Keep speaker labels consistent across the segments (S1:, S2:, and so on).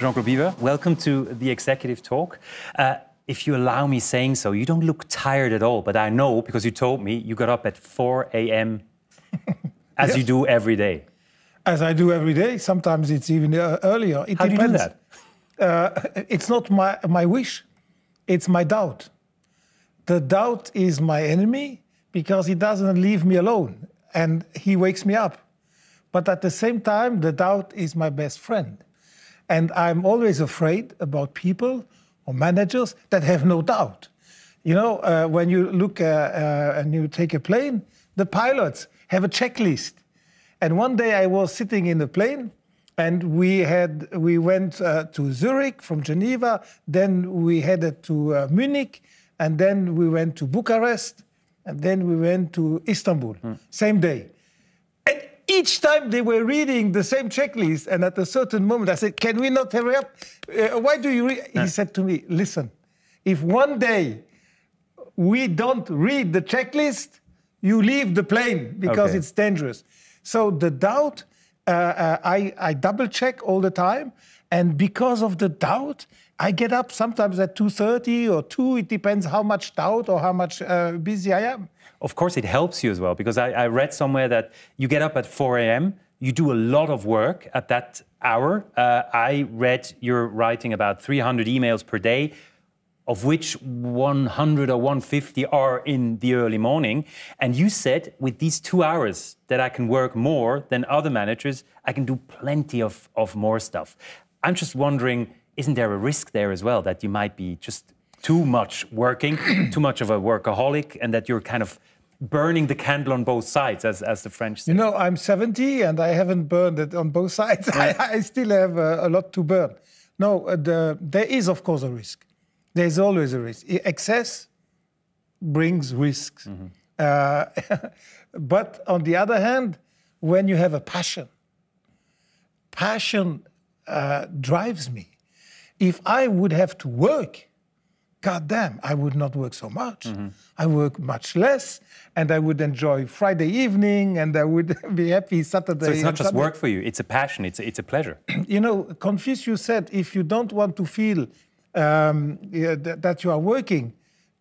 S1: Jean-Claude Beaver, welcome to the executive talk. Uh, if you allow me saying so, you don't look tired at all, but I know because you told me you got up at 4 a.m. as yes. you do every day.
S2: As I do every day. Sometimes it's even uh, earlier. It How depends. do you do that? Uh, it's not my, my wish, it's my doubt. The doubt is my enemy because he doesn't leave me alone and he wakes me up. But at the same time, the doubt is my best friend and I'm always afraid about people or managers that have no doubt. You know, uh, when you look uh, uh, and you take a plane, the pilots have a checklist. And one day I was sitting in a plane and we had we went uh, to Zurich from Geneva, then we headed to uh, Munich, and then we went to Bucharest, and then we went to Istanbul. Mm. Same day each time they were reading the same checklist, and at a certain moment I said, Can we not hurry up? Uh, why do you read? He said to me, Listen, if one day we don't read the checklist, you leave the plane because okay. it's dangerous. So the doubt, uh, uh, I, I double check all the time. And because of the doubt, I get up sometimes at 2.30 or 2. It depends how much doubt or how much uh, busy I am.
S1: Of course, it helps you as well, because I, I read somewhere that you get up at 4 a.m., you do a lot of work at that hour. Uh, I read you're writing about 300 emails per day, of which 100 or 150 are in the early morning. And you said, with these two hours that I can work more than other managers, I can do plenty of, of more stuff. I'm just wondering isn't there a risk there as well that you might be just too much working, too much of a workaholic, and that you're kind of burning the candle on both sides, as, as the French say?
S2: You know, I'm 70 and I haven't burned it on both sides. Right. I, I, still have a, a, lot to burn. No, uh, the, there is, of course, a risk. There's always a risk. Excess brings risks. Mm -hmm. uh, but on the other hand, when you have a passion, passion uh, drives me if I would have to work, goddamn, I would not work so much. Mm-hmm. I work much less, and I would enjoy Friday evening, and I would be happy Saturday. So it's not just Sunday. work
S1: for you; it's a passion, it's a, it's a pleasure.
S2: you know, Confucius said, if you don't want to feel um, th- that you are working,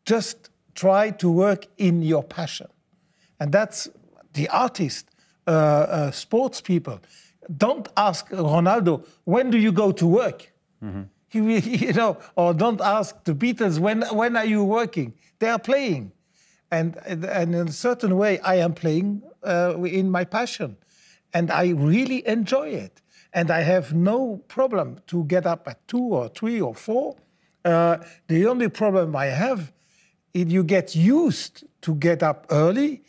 S2: just try to work in your passion, and that's the artist, uh, uh, sports people. Don't ask Ronaldo when do you go to work. Mm-hmm you know, or don't ask the Beatles, when, when are you working? They are playing. And, and in a certain way, I am playing uh, in my passion. And I really enjoy it. And I have no problem to get up at two or three or four. Uh, the only problem I have is you get used to get up early.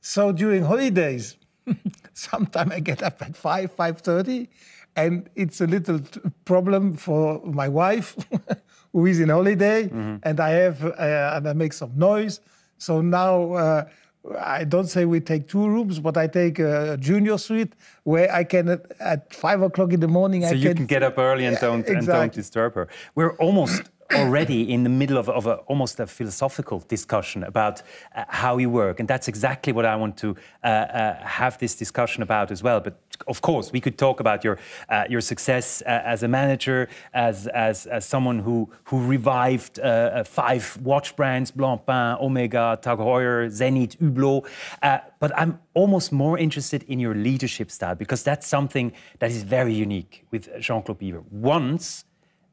S2: So during holidays, sometimes I get up at 5, 5.30 and it's a little problem for my wife who is in holiday mm-hmm. and i have uh, and i make some noise so now uh, i don't say we take two rooms but i take a junior suite where i can at, uh, at five o'clock in the morning so I you can, can get up early and don't exactly. and don't
S1: disturb her we're almost already in the middle of, of a, almost a philosophical discussion about uh, how we work and that's exactly what i want to uh, uh, have this discussion about as well but of course, we could talk about your uh, your success uh, as a manager, as, as as someone who who revived uh, uh five watch brands: Blancpain, Omega, Tag Heuer, Zenit, Hublot. Uh, but I'm almost more interested in your leadership style because that's something that is very unique with Jean-Claude Biver. Once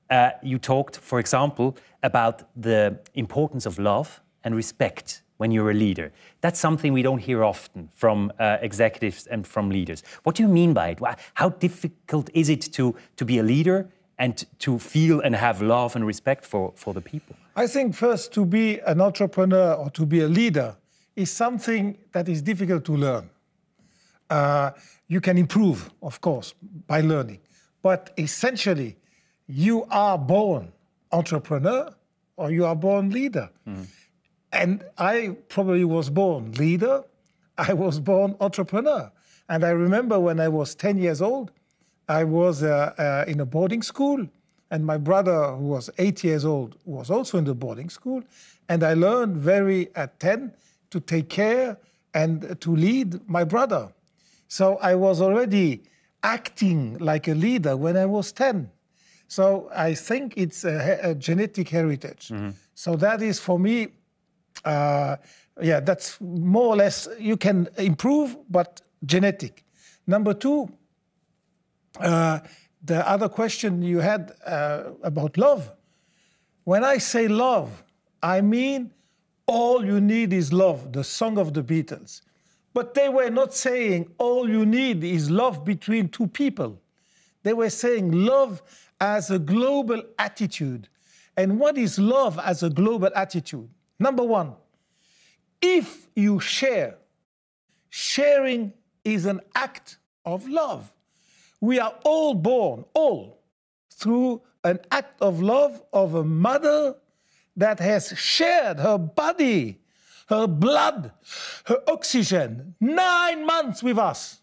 S1: uh, you talked, for example, about the importance of love and respect when you're a leader. That's something we don't hear often from uh, executives and from leaders. What do you mean by it? How difficult is it to, to be a leader and to feel and have love and respect for, for the people?
S2: I think first to be an entrepreneur or to be a leader is something that is difficult to learn. Uh, you can improve, of course, by learning. But essentially, you are born entrepreneur or you are born leader. Mm. And I probably was born leader, I was born entrepreneur. And I remember when I was 10 years old, I was uh, uh, in a boarding school, and my brother, who was eight years old, was also in the boarding school. And I learned very at 10 to take care and to lead my brother. So I was already acting like a leader when I was 10. So I think it's a, a genetic heritage. Mm-hmm. So that is for me uh, yeah, that's more or less you can improve, but genetic. Number two, uh, the other question you had uh, about love. When I say love, I mean all you need is love, the song of the Beatles. But they were not saying all you need is love between two people. They were saying love as a global attitude. And what is love as a global attitude? Number one, if you share, sharing is an act of love. We are all born, all, through an act of love of a mother that has shared her body, her blood, her oxygen, nine months with us.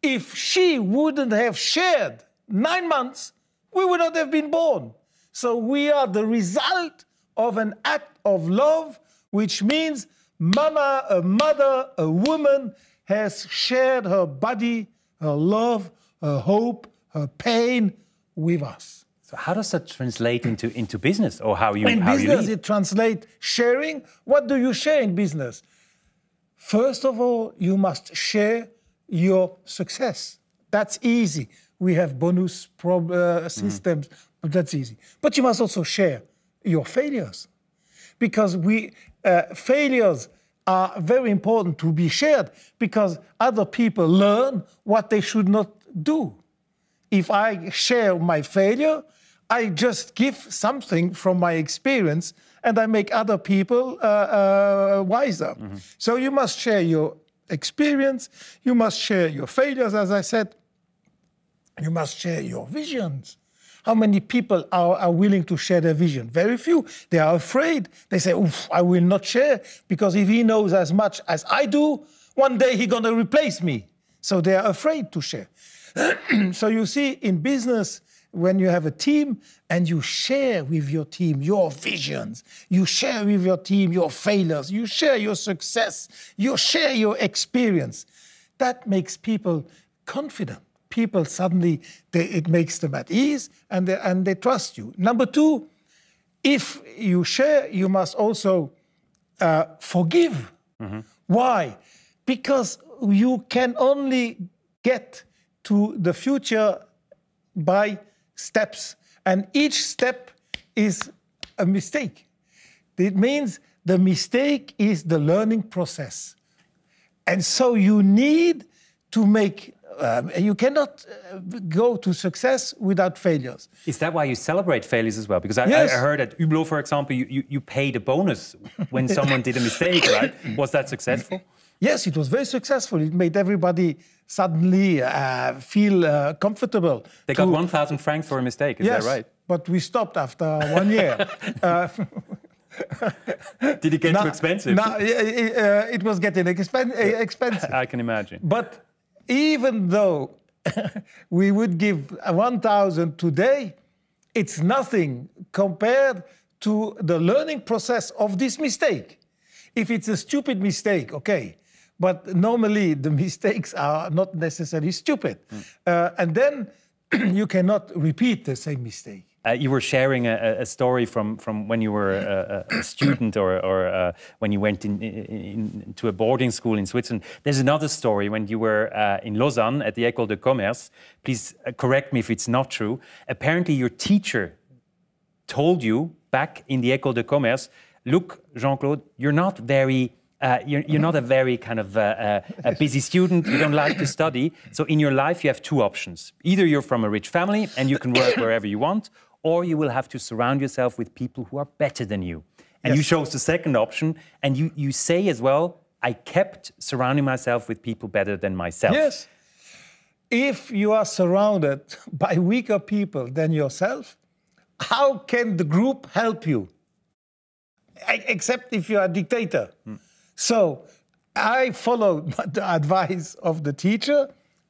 S2: If she wouldn't have shared nine months, we would not have been born. So we are the result of an act of love, which means mama, a mother, a woman has shared her body, her love, her hope, her pain with us. So how does that translate
S1: into, into business or how you In how business you
S2: it translates sharing. What do you share in business? First of all, you must share your success. That's easy. We have bonus prob, uh, mm. systems, mm. but that's easy. But you must also share your failures. Because we, uh, failures are very important to be shared because other people learn what they should not do. If I share my failure, I just give something from my experience and I make other people uh, uh, wiser. Mm -hmm. So you must share your experience, you must share your failures, as I said, you must share your visions. How many people are, are willing to share their vision? Very few. They are afraid. They say, Oof, I will not share because if he knows as much as I do, one day he's going to replace me. So they are afraid to share. so you see, in business, when you have a team and you share with your team your visions, you share with your team your failures, you share your success, you share your experience, that makes people confident people suddenly they, it makes them at ease and they, and they trust you. Number two, if you share, you must also uh, forgive. Mm-hmm. Why? Because you can only get to the future by steps, and each step is a mistake. It means the mistake is the learning process. And so you need to make um, you cannot uh, go to success without failures.
S1: Is that why you celebrate failures as well? Because I, yes. I heard at Hublot, for example, you, you, you paid a bonus when someone did a mistake, right? Was that successful?
S2: Yes, it was very successful. It made everybody suddenly uh, feel uh, comfortable. They to... got
S1: 1,000 francs for a mistake, is yes, that right?
S2: But we stopped after one year. uh, Did it get no, too expensive? No, it, uh, it was getting expen- expensive. I can imagine. But even though we would give 1,000 today, it's nothing compared to the learning process of this mistake. If it's a stupid mistake, okay, but normally the mistakes are not necessarily stupid. Mm. Uh, and then you cannot repeat the same mistake.
S1: Uh, you were sharing a, a, story from, from when you were a, a student or, or uh, when you went in, in, in, to a boarding school in Switzerland. There's another story when you were uh, in Lausanne at the École de Commerce. Please uh, correct me if it's not true. Apparently, your teacher told you back in the École de Commerce, look, Jean Claude, you're not very uh, you're, you're, not a very kind of uh, uh, busy student. You don't like to study. So in your life, you have two options. Either you're from a rich family and you can work wherever you want, or you will have to surround yourself with people who are better than you. And yes. you chose the second option, and you, you say as well, I kept surrounding myself with people better than myself. Yes.
S2: If you are surrounded by weaker people than yourself, how can the group help you? Except if you are a dictator. Hmm. So I followed the advice of the teacher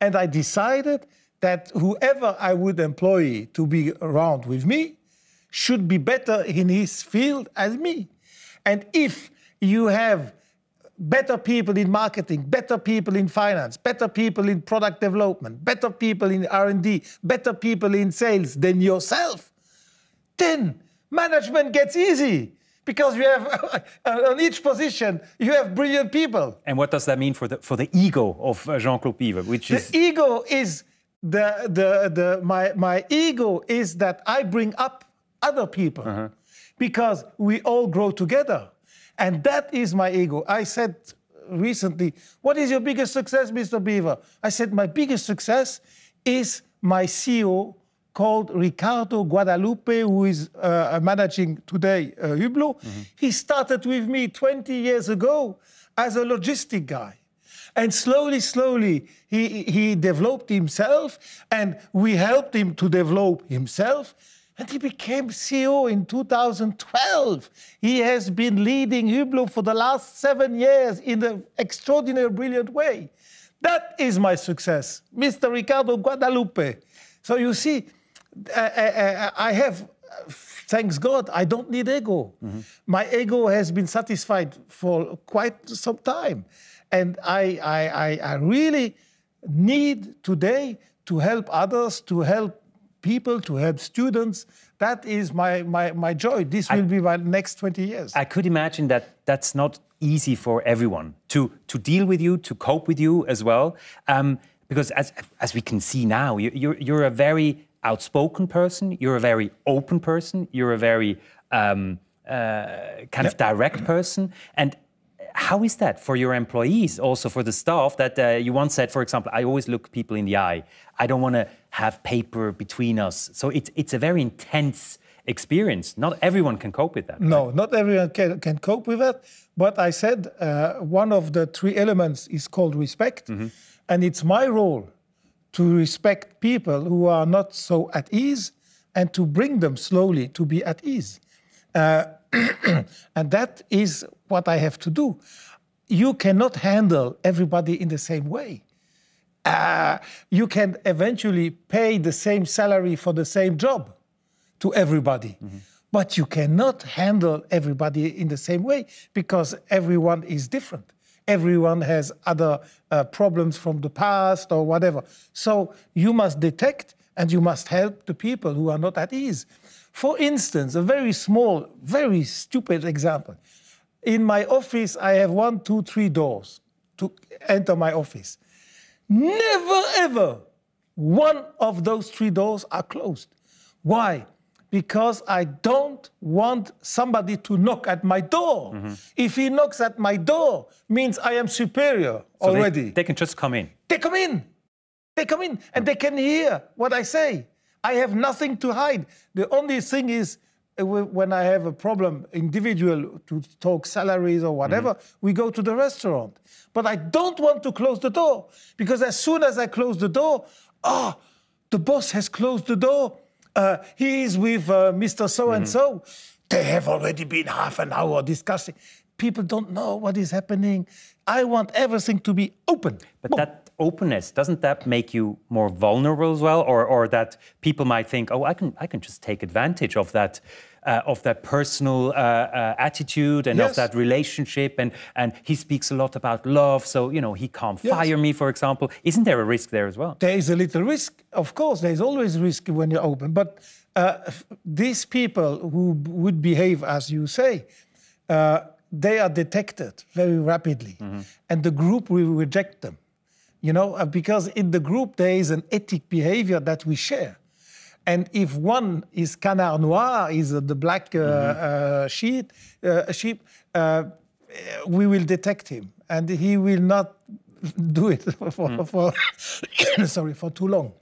S2: and I decided that whoever I would employ to be around with me should be better in his field as me. And if you have better people in marketing, better people in finance, better people in product development, better people in R&D, better people in sales than yourself, then management gets easy because you have on each position you have brilliant people.
S1: And what does that mean for the for the ego of uh, Jean-Claude Pive, which the is the
S2: ego is the the the my my ego is that I bring up other people uh-huh. because we all grow together, and that is my ego. I said recently, "What is your biggest success, Mr. Beaver?" I said, "My biggest success is my CEO." Called Ricardo Guadalupe, who is uh, managing today uh, Hublot. Mm-hmm. He started with me 20 years ago as a logistic guy. And slowly, slowly, he, he developed himself, and we helped him to develop himself. And he became CEO in 2012. He has been leading Hublot for the last seven years in an extraordinary, brilliant way. That is my success, Mr. Ricardo Guadalupe. So you see, I, uh, I, uh, uh, I have, thanks God, I don't need ego. Mm -hmm. My ego has been satisfied for quite some time. And I, I, I, really need today to help others, to help people, to help students. That is my, my, my joy. This will be my next 20 years.
S1: I could imagine that that's not easy for everyone to, to deal with you, to cope with you as well. Um, because as, as we can see now, you, you're, you're a very outspoken person, you're a very open person, you're a very um, uh, kind of direct person. And how is that for your employees, also for the staff? That uh, you once said, for example, I always look people in the eye. I don't want to have paper between us. So it's it's a very intense experience. Not everyone can cope with that.
S2: No, right? not everyone can, can cope with that. But I said uh, one of the three elements is called respect, mm -hmm. and it's my role to respect people who are not so at ease and to bring them slowly to be at ease. Uh, and that is what I have to do. You cannot handle everybody in the same way. Uh, you can eventually pay the same salary for the same job to everybody. Mm-hmm. But you cannot handle everybody in the same way because everyone is different. Everyone has other uh, problems from the past or whatever. So you must detect and you must help the people who are not at ease. For instance, a very small, very stupid example. In my office, I have one, two, three doors to enter my office. Never, ever one of those three doors are closed. Why? Because I don't want somebody to knock at my door. Mm-hmm. If he knocks at my door, means I am superior so already.
S1: They, they, can just come in.
S2: They come in. They come in and mm-hmm. they can hear what I say. I have nothing to hide. The only thing is uh, when I have a problem, individual to talk salaries or whatever, mm -hmm. we go to the restaurant. But I don't want to close the door because as soon as I close the door, ah, oh, the boss has closed the door. Uh, he is with uh, Mr. So and so. Mm-hmm. They have already been half an hour discussing people don't know what is happening. I want everything to be open. But Boom. that openness, doesn't that make you
S1: more vulnerable as well? Or, or that people might think, oh, I can, I can just take advantage of that. Uh, of that personal uh, uh, attitude and yes. of that relationship, and and he speaks a lot about love, so you know he can't yes. fire me, for example. Isn't there a risk there as well?
S2: There is a little risk, of course. There is always risk when you're open, but uh, these people who would behave as you say, uh, they are detected very rapidly, mm -hmm. and the group will reject them you know, uh, because in the group there is an ethic behavior that we share. And if one is canard noir, is uh, the black uh, mm-hmm. uh, uh sheep, uh, sheep we will detect him, and he will not do it for, mm. for sorry for too long.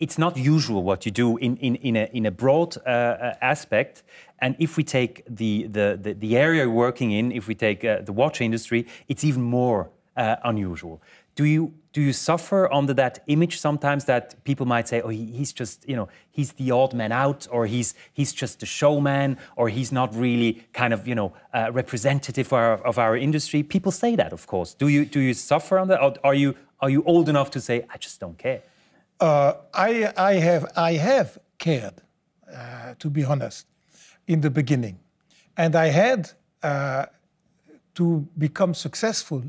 S1: It's not usual what you do in, in, in, a, in a broad aspect. And if we take the, the, the, the, area you're working in, if we take the watch industry, it's even more unusual do you do you suffer under that image sometimes that people might say, oh, he's just, you know, he's the odd man out, or he's he's just a showman, or he's not really kind of, you know, uh, representative of our, of our, industry. People say that, of course. Do you do you suffer under? Or are you are you old enough to say, I just don't care?
S2: Uh, I I have I have cared, uh, to be honest, in the beginning, and I had uh, to become successful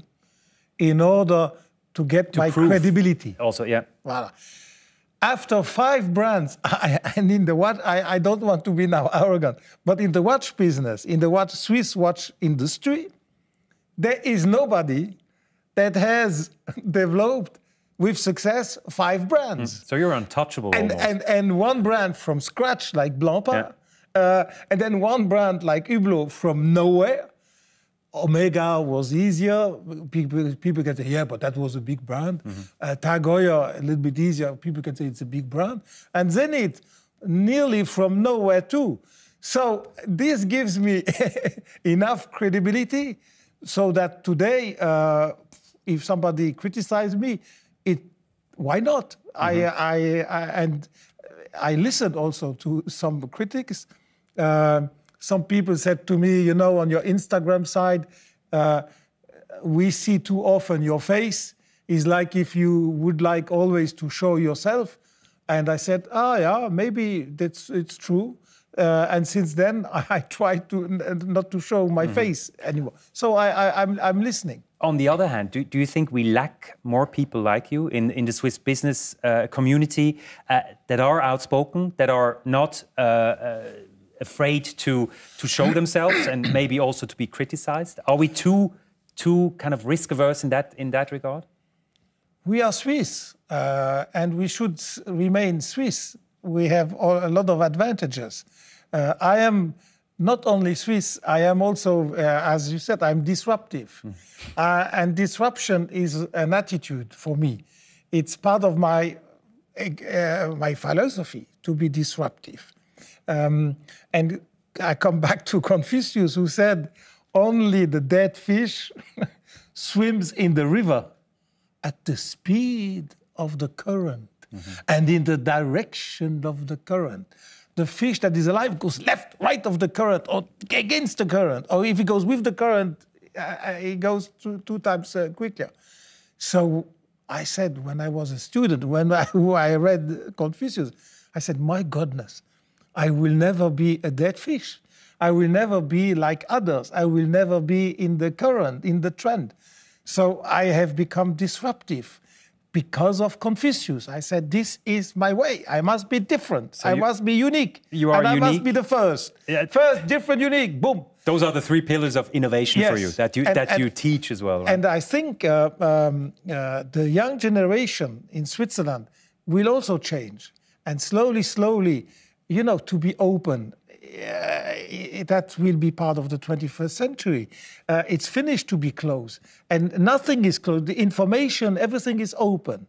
S2: in order to get to my credibility. Also, yeah. Voilà. After five brands, I, and in the watch, I, I don't want to be now arrogant, but in the watch business, in the watch Swiss watch industry, there is nobody that has developed with success five brands.
S1: Mm. So you're untouchable. And, and
S2: and one brand from scratch like Blancpain, yeah. uh, and then one brand like Hublot from nowhere, Omega was easier. People, people can say, yeah, but that was a big brand. Mm -hmm. uh, a little bit easier. People can say it's a big brand. And then it nearly from nowhere too. So this gives me enough credibility so that today, uh, if somebody criticizes me, it why not? Mm -hmm. I, mm-hmm. I, I, and I listened also to some critics. Uh, some people said to me, you know, on your Instagram side, uh, we see too often your face. It's like if you would like always to show yourself. And I said, ah, yeah, maybe that's it's true. Uh, and since then, I, try to not to show my mm. face anymore. So I, am I'm, I'm listening.
S1: On the other hand, do, do you think we lack more people like you in, in the Swiss business uh, community uh, that are outspoken, that are not uh, uh, afraid to to show themselves and maybe also to be criticized? Are we too too kind of risk averse in that in that regard?
S2: We are Swiss, uh, and we should remain Swiss. We have a lot of advantages. Uh, I am not only Swiss. I am also, uh, as you said, I'm disruptive, hmm. uh, and disruption is an attitude for me. It's part of my uh, my philosophy to be disruptive. Um, and I come back to Confucius, who said, only the dead fish swims in the river at the speed of the current mm-hmm. and in the direction of the current. The fish that is alive goes left, right of the current, or against the current, or if it goes with the current, uh, uh, it goes two, two times uh, quicker. So I said, when I was a student, when I, I read Confucius, I said, my goodness, I will never be a dead fish. I will never be like others. I will never be in the current, in the trend. So I have become disruptive because of Confucius. I said, This is my way. I must be different. So I you, must be unique. You are and I must be the first.
S1: Yeah. First, different, unique, boom. Those are the three pillars of innovation yes. for you that you, and, that and, you teach as well. Right?
S2: And I think uh, um, uh, the young generation in Switzerland will also change. And slowly, slowly, you know, to be open. Uh, that will be part of the 21st century. Uh, it's finished to be closed, and nothing is closed. The information, everything is open,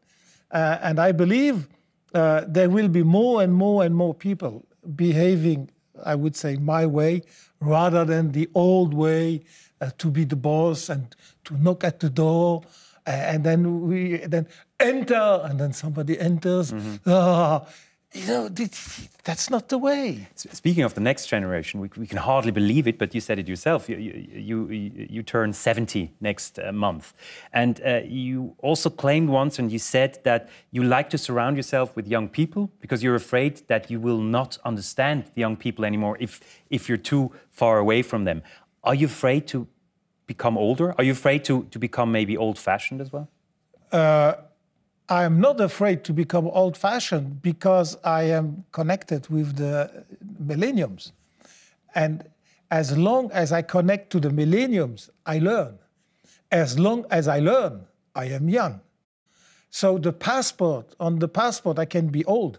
S2: uh, and I believe uh, there will be more and more and more people behaving, I would say, my way rather than the old way uh, to be the boss and to knock at the door and then we then enter and then somebody enters. Mm-hmm. Ah, you know, that's not the way.
S1: Speaking of the next generation, we, we can hardly believe it, but you said it yourself. You, you, you, you turn 70 next uh, month. And uh, you also claimed once, and you said that you like to surround yourself with young people because you're afraid that you will not understand the young people anymore if, if you're too far away from them. Are you afraid to become older? Are you afraid to, to become maybe old fashioned as well?
S2: Uh, I am not afraid to become old fashioned because I am connected with the millenniums. And as long as I connect to the millenniums, I learn. As long as I learn, I am young. So the passport, on the passport, I can be old.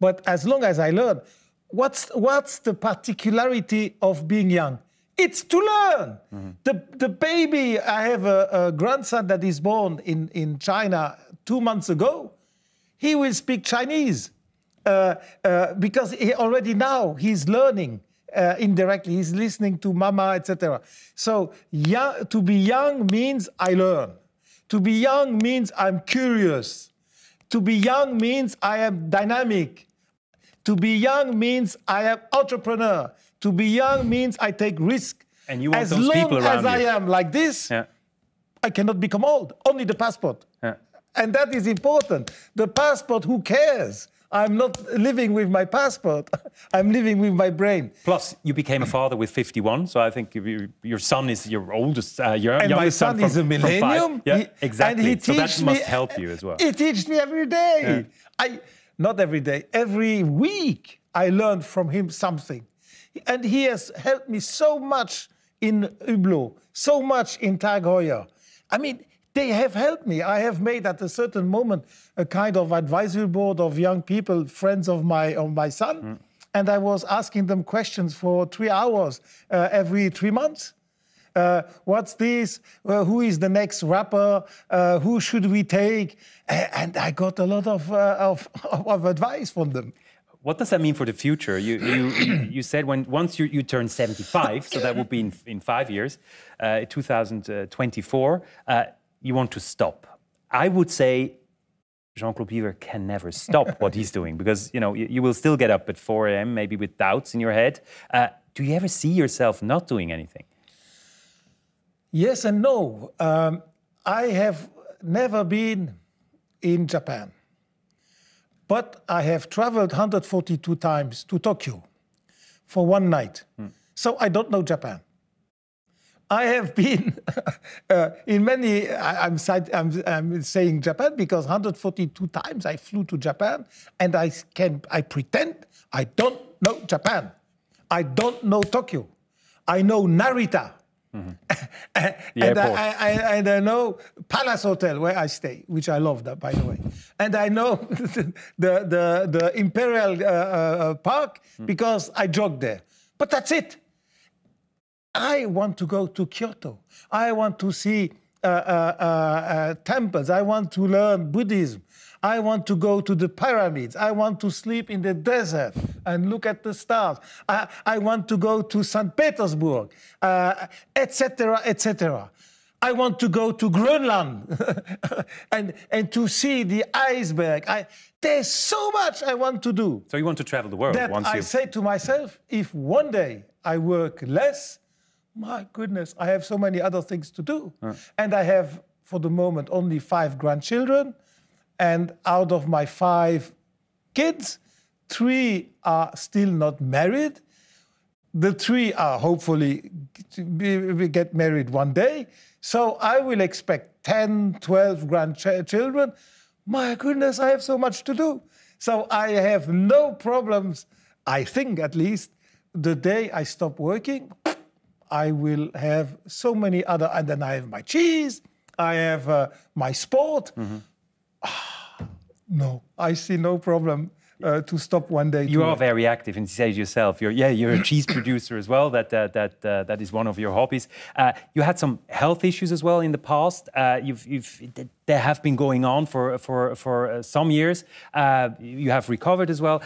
S2: But as long as I learn, what's, what's the particularity of being young? It's to learn. Mm-hmm. The, the baby, I have a, a grandson that is born in, in China two months ago. He will speak Chinese. Uh, uh, because he already now he's learning uh, indirectly. He's listening to mama, etc. So young, to be young means I learn. To be young means I'm curious. To be young means I am dynamic. To be young means I am entrepreneur. To be young means I take risk. And you want as those people around As long as I am like this, yeah. I cannot become old. Only the passport. Yeah. And that is important. The passport, who cares? I'm not living with my passport. I'm living with my brain.
S1: Plus, you became a father with 51, so I think your son is your oldest, uh, your and youngest son, son from, is a millennium. Yeah, he, exactly. And he so that must help you as well. He
S2: teaches me every day. Yeah. I, not every day, every week. I learned from him something and he has helped me so much in Hublot, so much in Tag Heuer. I mean, they have helped me. I have made at a certain moment a kind of advisory board of young people, friends of my of my son, mm. and I was asking them questions for three hours uh, every three months. Uh, what's this? who is the next rapper? Uh, who should we take? And I got a lot of, uh, of, of advice from them.
S1: What does that mean for the future? You you you said when once you, you turn 75, so that would be in, in five years, uh, 2024. Uh, you want to stop. I would say Jean-Claude Piver can never stop what he's doing because you know you, you will still get up at 4 a.m. maybe with doubts in your head. Uh, do you ever see yourself not doing anything?
S2: Yes and no. Um, I have never been in Japan. But I have traveled 142 times to Tokyo for one night. Hmm. So I don't know Japan. I have been uh, in many, I, am I'm, I'm saying Japan because 142 times I flew to Japan and I, can, I pretend I don't know Japan. I don't know Tokyo. I know Narita. Mm-hmm. and I, I, and I know Palace Hotel where I stay, which I love that by the way. And I know the the the Imperial uh, uh, uh, Park mm. because I jog there. But that's it. I want to go to Kyoto. I want to see uh uh, uh, uh, temples. I want to learn Buddhism. I want to go to the pyramids. I want to sleep in the desert and look at the stars. I, I want to go to St. Petersburg, etc., uh, etc. I want to go to Greenland and, and to see the iceberg. I, there's so much I want to do. So you want to travel the world I say to myself, if one day I work less, my goodness, I have so many other things to do. And I have, for the moment, only five grandchildren. And out of my five kids, three are still not married. The three are hopefully we get married one day. So I will expect 10, 12 grandchildren. My goodness, I have so much to do. So I have no problems, I think at least, the day I stop working I will have so many other, and then I have my cheese, I have uh, my sport. Mm-hmm. Ah, no, I see no problem. Uh, to stop one day. You are
S1: very active, and you say yourself, you're yeah, you're a cheese producer as well. That that uh, that is one of your hobbies. Uh, you had some health issues as well in the past. Uh, you've you've they have been going on for for for uh, some years. you have recovered as well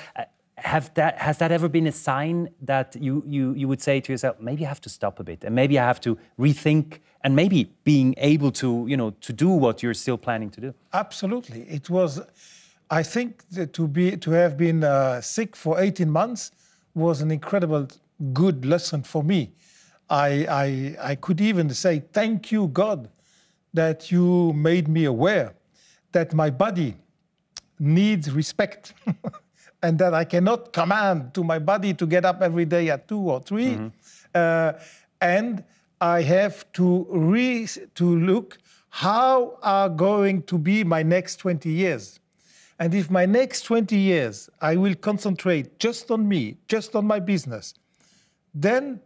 S1: have that has that ever been a sign that you you you would say to yourself maybe i have to stop a bit and maybe i have to rethink and maybe being able to you know to do what you're still planning to do
S2: absolutely it was i think to be to have been uh, sick for 18 months was an incredible good lesson for me I, I i could even say thank you god that you made me aware that my body needs respect and that I cannot command to my body to get up every day at two or 3 mm -hmm. uh, and I have to re to look how are going to be my next 20 years. And if my next 20 years I will concentrate just on me, just on my business, then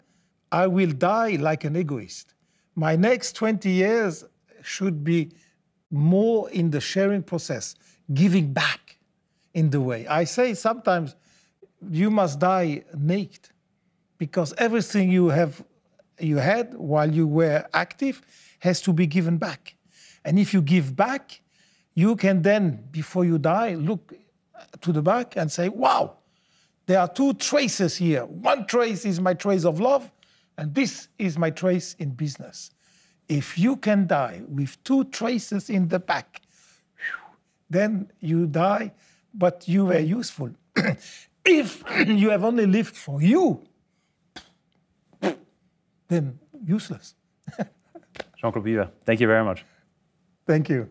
S2: I will die like an egoist. My next 20 years should be more in the sharing process, giving back in the way. I say sometimes you must die naked because everything you have you had while you were active has to be given back. And if you give back, you can then, before you die, look to the back and say, wow, there are two traces here. One trace is my trace of love, and this is my trace in business. If you can die with two traces in the back, then you die but you were useful. if you have only lived for you, then useless.
S1: Jean-Claude Biver, thank
S2: you very much. Thank you.